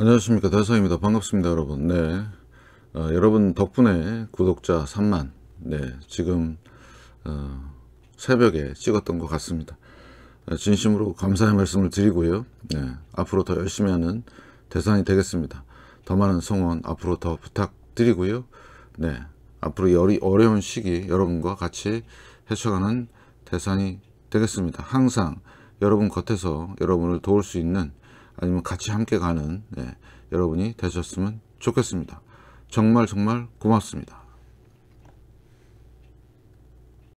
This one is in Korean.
안녕하십니까 대사입니다 반갑습니다 여러분 네 어, 여러분 덕분에 구독자 3만 네 지금 어, 새벽에 찍었던 것 같습니다 어, 진심으로 감사의 말씀을 드리고요 네, 앞으로 더 열심히 하는 대상이 되겠습니다 더 많은 성원 앞으로 더 부탁드리고요 네 앞으로 열이 어려운 시기 여러분과 같이 헤쳐가는 대상이 되겠습니다 항상 여러분 곁에서 여러분을 도울 수 있는 아니면 같이 함께 가는 예, 여러분이 되셨으면 좋겠습니다. 정말 정말 고맙습니다.